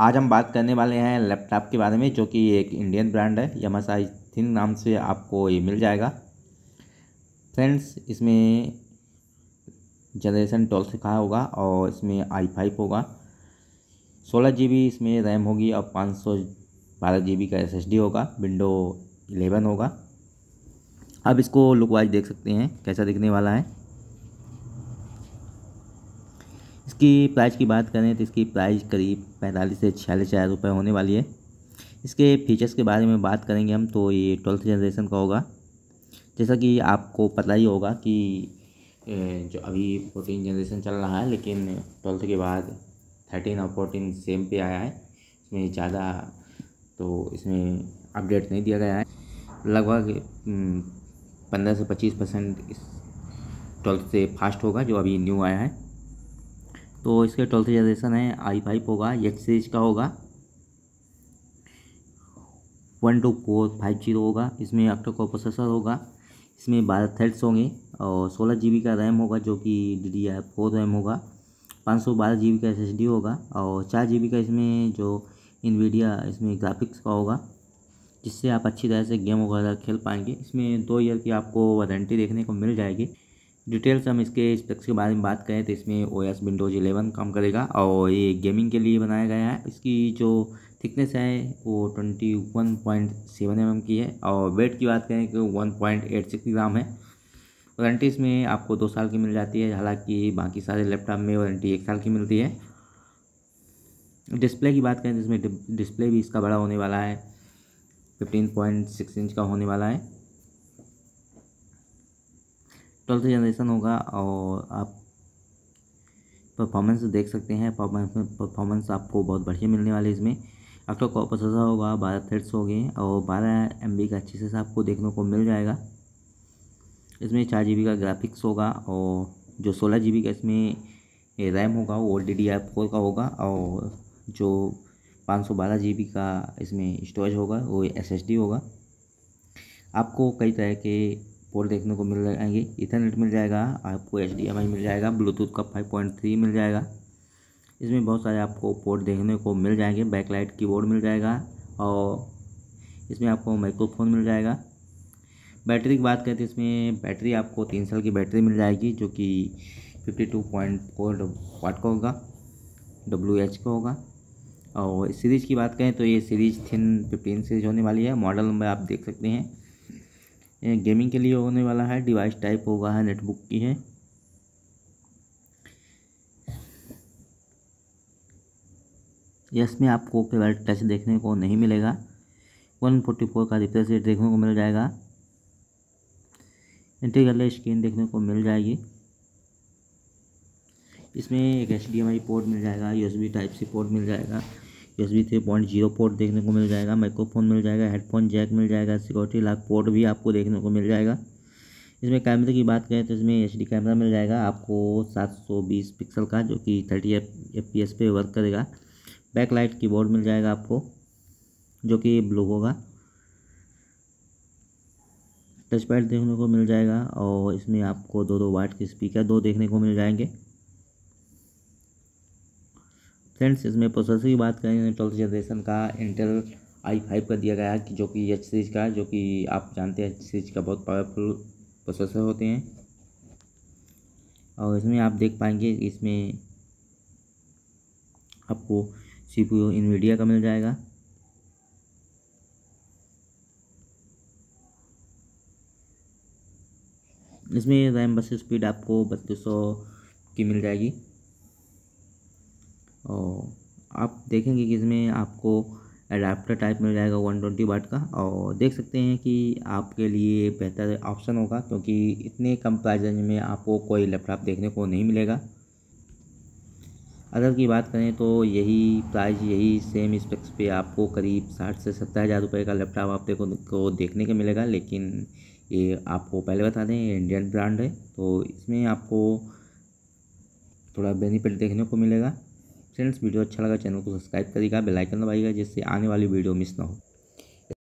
आज हम बात करने वाले हैं लैपटॉप के बारे में जो कि एक इंडियन ब्रांड है यमासाई थिन नाम से आपको ये मिल जाएगा फ्रेंड्स इसमें जनरेशन ट्वेल्व सिखा होगा और इसमें आई फाइव होगा सोलह जी बी इसमें रैम होगी और पाँच सौ बारह जी बी का एस एस डी होगा विंडो इलेवन होगा अब इसको लुक वाइज देख सकते हैं कैसा दिखने वाला है इसकी प्राइस की बात करें तो इसकी प्राइस करीब पैंतालीस से छियालीस हज़ार रुपये होने वाली है इसके फीचर्स के बारे में बात करेंगे हम तो ये ट्वेल्थ जनरेशन का होगा जैसा कि आपको पता ही होगा कि जो अभी फोर्टीन जनरेशन चल रहा है लेकिन ट्वेल्थ के बाद थर्टीन और फोर्टीन सेम पे आया है इसमें ज़्यादा तो इसमें अपडेट नहीं दिया गया है लगभग पंद्रह से पच्चीस परसेंट इस ट्वेल्थ से फास्ट होगा जो अभी न्यू आया है तो इसके ट्वेल्थ जनरेशन है आई फाइव होगा एच सीरीज का होगा one two four five zero होगा इसमें ऑक्टो का प्रोसेसर होगा इसमें बारह थ्रेड्स होंगे और सोलह जी का रैम होगा जो कि डी डी फोर रैम होगा पाँच सौ बारह जी का एस डी होगा और चार जी का इसमें जो इन इसमें ग्राफिक्स का होगा जिससे आप अच्छी तरह से गेम वगैरह खेल पाएंगे इसमें दो ईयर की आपको वारंटी देखने को मिल जाएगी डिटेल्स हम इसके स्पेक्स के बारे में बात करें तो इसमें ओ एस विंडोज़ इलेवन काम करेगा और ये गेमिंग के लिए बनाया गया है इसकी जो थिकनेस है वो twenty one point seven m m की है और वेट की बात करें तो one point eight six gram है वारंटी इसमें आपको दो साल की मिल जाती है हालांकि बाकी सारे लैपटॉप में वारंटी एक साल की मिलती है डिस्प्ले की बात करें तो इसमें डिस्प्ले भी इसका बड़ा होने वाला है फिफ्टीन पॉइंट सिक्स इंच का होने वाला है ट्वेल्थ जनरेशन होगा और आप परफॉर्मेंस देख सकते हैं परफॉर्मेंस में परफॉर्मेंस आपको बहुत बढ़िया मिलने वाली है इसमें आपका तो प्रोसेसर होगा बारह थ्रेड्स हो गए और बारह एम का अच्छे से आपको देखने को मिल जाएगा इसमें चार जी का ग्राफिक्स होगा और जो सोलह जी का इसमें रैम होगा वो डी डी फोर का होगा और जो पाँच सौ बारह जी का इसमें स्टोरेज होगा वो एस एस डी होगा आपको कई तरह के पोर्ट देखने को मिल जाएंगे इथरनेट मिल जाएगा आपको एच मिल जाएगा ब्लूटूथ का फाइव पॉइंट थ्री मिल जाएगा इसमें बहुत सारे आपको पोर्ट देखने को मिल जाएंगे बैकलाइट कीबोर्ड मिल जाएगा और इसमें आपको माइक्रोफोन मिल जाएगा बैटरी की बात करें तो इसमें बैटरी आपको तीन साल की बैटरी मिल जाएगी जो कि fifty two point four watt का होगा डब्ल्यू एच का होगा और सीरीज़ की बात करें तो ये सीरीज़ थिन फिफ्टीन सीरीज होने वाली है मॉडल नंबर आप देख सकते हैं ये गेमिंग के लिए होने वाला है डिवाइस टाइप होगा है नेटबुक की है इसमें आपको केवल टच देखने को नहीं मिलेगा वन फोर्टी फोर का रिप्लेस रेट देखने को मिल जाएगा इंटीग्रल स्क्रीन देखने को मिल जाएगी इसमें एक एच पोर्ट मिल जाएगा यू टाइप सी पोर्ट मिल जाएगा S three point zero port देखने को मिल जाएगा माइक्रोफोन मिल जाएगा हेडफोन जैक मिल जाएगा सिक्योरिटी लाख पोर्ट भी आपको देखने को मिल जाएगा इसमें कैमरे की बात करें तो इसमें एच कैमरा मिल जाएगा आपको 720 पिक्सल का जो कि 30 एफ पी पे वर्क करेगा बैकलाइट कीबोर्ड मिल जाएगा आपको जो कि ब्लू होगा टच पैड देखने को मिल जाएगा और इसमें आपको दो दो वाट के स्पीकर दो देखने को मिल जाएंगे फ्रेंड्स इसमें प्रोसेसर की बात करें ट्वेल्थ जनरेशन का इंटेल आई फाइव का दिया गया है कि जो कि एच सीरीज का जो कि आप जानते हैं एच सीरीज का बहुत पावरफुल प्रोसेसर होते हैं और इसमें आप देख पाएंगे इसमें आपको सी पी यू इन्वीडिया का मिल जाएगा इसमें रैम बस स्पीड आपको बत्तीस सौ की मिल जाएगी और आप देखेंगे कि इसमें आपको अडाप्टर टाइप मिल जाएगा वन ट्वेंटी वाट का और देख सकते हैं कि आपके लिए बेहतर ऑप्शन होगा क्योंकि इतने कम प्राइस रेंज में आपको कोई लैपटॉप देखने को नहीं मिलेगा अदर की बात करें तो यही प्राइस यही सेम स्पेक्स पे आपको करीब साठ से सत्तर हज़ार रुपये का लैपटॉप आप देखो को देखने को मिलेगा लेकिन ये आपको पहले बता दें इंडियन ब्रांड है तो इसमें आपको थोड़ा बेनिफिट देखने को मिलेगा फ्रेंड्स वीडियो अच्छा लगा चैनल को सब्सक्राइब करिएगा बेल आइकन दबाइएगा जिससे आने वाली वीडियो मिस ना हो